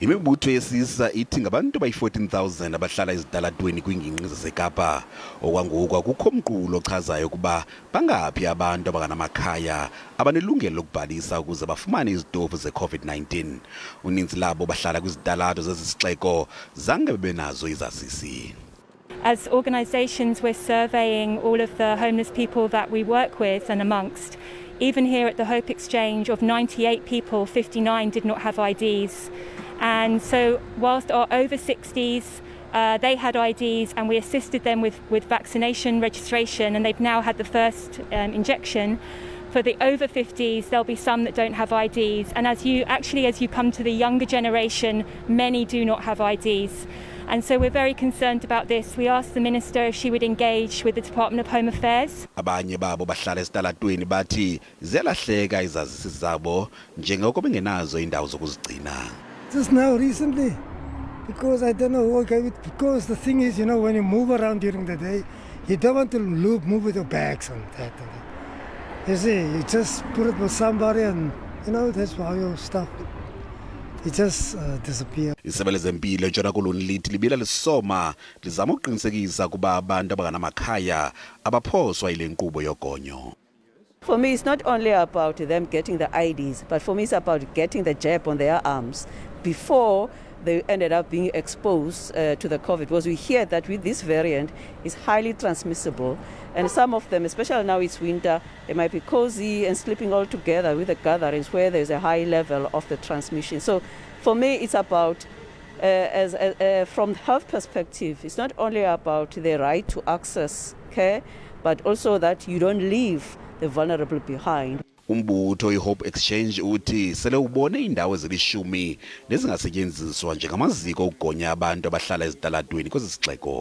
imibutho yesisa ithi ngabantu bayi-14 000 abahlala kwiingingqi zasekapa okwangoku akukho mqulo ochazayo ukuba bangaphi abantu abanganamakhaya abanelungelo lokubhalisa ukuze bafumane izitofu ze-covid-19 uninzi labo bahlala kwizitalato zezisixeko zange bebenazo izazisi As organisations, we're surveying all of the homeless people that we work with and amongst. Even here at the Hope Exchange, of 98 people, 59 did not have IDs. And so, whilst our over 60s, uh, they had IDs and we assisted them with, with vaccination registration, and they've now had the first um, injection. For the over 50s, there'll be some that don't have IDs, and as you actually, as you come to the younger generation, many do not have IDs. And so we're very concerned about this. We asked the minister if she would engage with the Department of Home Affairs. Abanye babo bahlala esitalatweni bathi izazisi zabo njengoko bengenazo indawo zokuzigcina. Just now, recently, because I don't know who gave it. Because the thing is, you know, when you move around during the day, you don't want to loop, move with your bags and that, and that. You see, you just put it with somebody, and you know, that's why your stuff. It just uh, disappear. Isebe koloni lithi libila lisoma lizama ukuqinisekisa ukuba abantu abanganamakhaya abaphoswa yile nkqubo yogonyo. For me, it's not only about them getting the IDs, but for me, it's about getting the jab on their arms before they ended up being exposed uh, to the COVID was we hear that with this variant is highly transmissible, and some of them, especially now it's winter, they might be cozy and sleeping all together with the gatherings where there's a high level of the transmission. So, for me, it's about uh, as uh, uh from health perspective, it's not only about the right to access care, but also that you don't leave the vulnerable behind. umbutho i-hope exchange uthi sele ubone iindawo ezilishumi nezingasetyenziswa njengamaziko okugonya abantu abahlala ezitalatweni kwezi sixeko